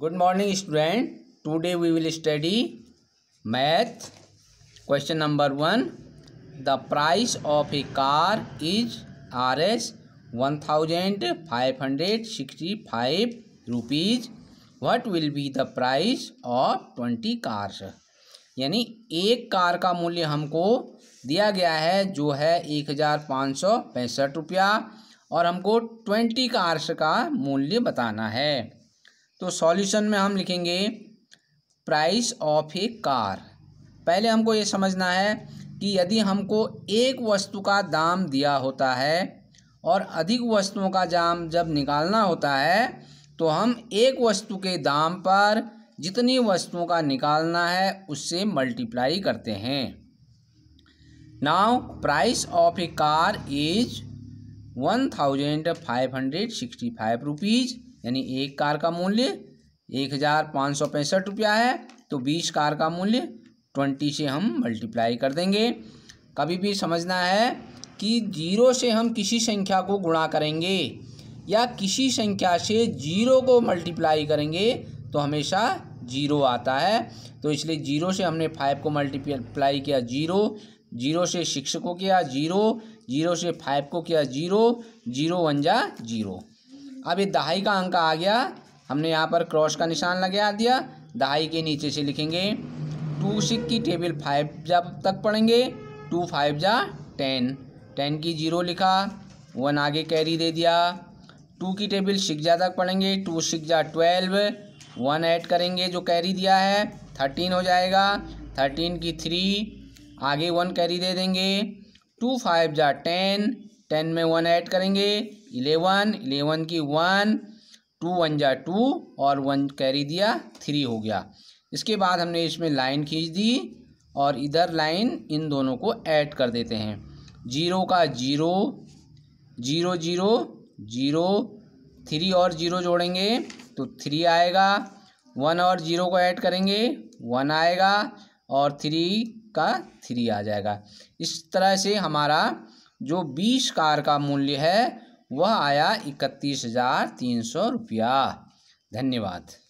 good morning student today we will study math question number one the price of a car is R S one thousand five hundred sixty five rupees what will be the price of twenty cars यानी एक car का मूल्य हमको दिया गया है जो है एक हज़ार पाँच सौ पैंसठ रुपया और हमको ट्वेंटी कार्स का मूल्य बताना है तो सॉल्यूशन में हम लिखेंगे प्राइस ऑफ ए कार पहले हमको ये समझना है कि यदि हमको एक वस्तु का दाम दिया होता है और अधिक वस्तुओं का दाम जब निकालना होता है तो हम एक वस्तु के दाम पर जितनी वस्तुओं का निकालना है उससे मल्टीप्लाई करते हैं now price of a car is one thousand five hundred sixty five rupees यानी एक कार का मूल्य एक हज़ार पाँच सौ पैंसठ रुपया है तो बीस कार का मूल्य ट्वेंटी से हम मल्टीप्लाई कर देंगे कभी भी समझना है कि जीरो से हम किसी संख्या को गुणा करेंगे या किसी संख्या से जीरो को मल्टीप्लाई करेंगे तो हमेशा जीरो आता है तो इसलिए जीरो से हमने फाइव को मल्टीप्लाई किया जीरो जीरो से सिक्स को किया जीरो जीरो से फाइव को किया जीरो जीरो वन जा जीरो अब ये दहाई का अंक आ गया हमने यहाँ पर क्रॉस का निशान लगा दिया दहाई के नीचे से लिखेंगे टू सिक्स की टेबल फाइव जा तक पढ़ेंगे टू फाइव जा टेन टेन की जीरो लिखा वन आगे कैरी दे दिया टू की टेबल जा तक पढ़ेंगे टू सिक्स जा ट्वेल्व वन ऐड करेंगे जो कैरी दिया है थर्टीन हो जाएगा थर्टीन की थ्री आगे वन कैरी दे देंगे टू फाइव जा टेन टेन में वन ऐड करेंगे इलेवन इलेवन की वन टू वन जा टू और वन कैरी दिया थ्री हो गया इसके बाद हमने इसमें लाइन खींच दी और इधर लाइन इन दोनों को ऐड कर देते हैं जीरो का zero zero zero zero three और जीरो जोड़ेंगे तो थ्री आएगा वन और जीरो को ऐड करेंगे वन आएगा और थ्री का थ्री आ जाएगा इस तरह से हमारा जो बीस कार का मूल्य है वह आया इकतीस हज़ार तीन सौ रुपया धन्यवाद